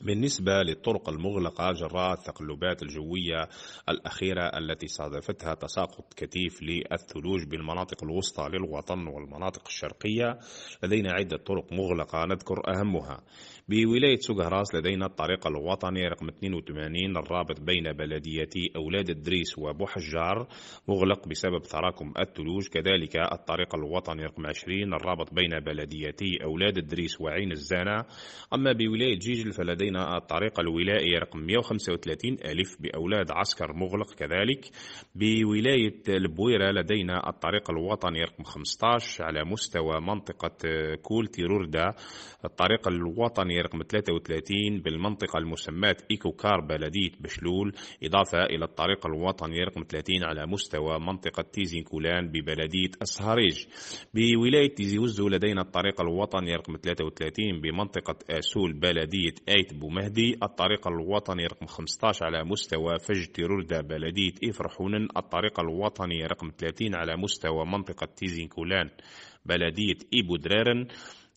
بالنسبة للطرق المغلقة جراء التقلبات الجوية الأخيرة التي صادفتها تساقط كثيف للثلوج بالمناطق الوسطى للوطن والمناطق الشرقية لدينا عدة طرق مغلقة نذكر أهمها بولاية سوغهراس لدينا الطريق الوطني رقم 82 الرابط بين بلديتي أولاد الدريس وبوحجار مغلق بسبب تراكم الثلوج كذلك الطريق الوطني رقم 20 الرابط بين بلديتي أولاد الدريس وعين الزانة أما بولاية جيجل فلدينا علينا الطريق الولائي رقم 135 ألف بأولاد عسكر مغلق كذلك بولاية البويرة لدينا الطريق الوطني رقم 15 على مستوى منطقة كول تيروردا الطريق الوطني رقم 33 بالمنطقة المسماة إيكو كار بلدية بشلول إضافة إلى الطريق الوطني رقم 30 على مستوى منطقة تيزينكولان ببلدية السهريج بولاية تيزي وزو لدينا الطريق الوطني رقم 33 بمنطقة آسول بلدية آيت بومهدي الطريق الوطني رقم 15 على مستوى فج تيروردا بلدية إفرحون الطريق الوطني رقم 30 على مستوى منطقة تيزين كولان بلدية إيبو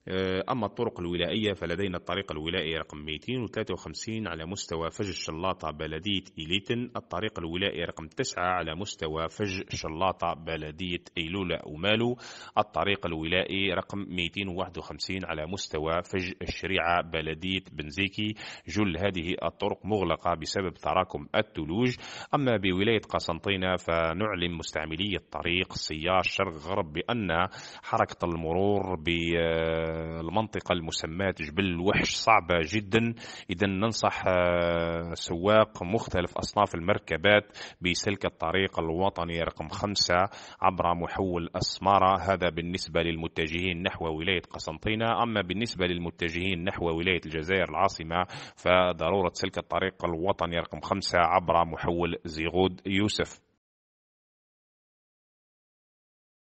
آه، أما الطرق الولائية فلدينا الطريق الولائي رقم 253 على مستوى فج الشلاطة بلدية إيليتن الطريق الولائي رقم 9 على مستوى فج الشلاطة بلدية إيلولا ومالو الطريق الولائي رقم 251 على مستوى فج الشريعة بلدية بنزيكي جل هذه الطرق مغلقة بسبب تراكم الثلوج أما بولاية قسنطينة فنعلم مستعملي الطريق سيار شرق غرب بأن حركة المرور ب آه، آه، المنطقة المسماة جبل الوحش صعبة جدا إذا ننصح آه، سواق مختلف أصناف المركبات بسلك الطريق الوطني رقم خمسة عبر محول أسمارة هذا بالنسبة للمتجهين نحو ولاية قسنطينة أما بالنسبة للمتجهين نحو ولاية الجزائر العاصمة فضرورة سلك الطريق الوطني رقم خمسة عبر محول زيغود يوسف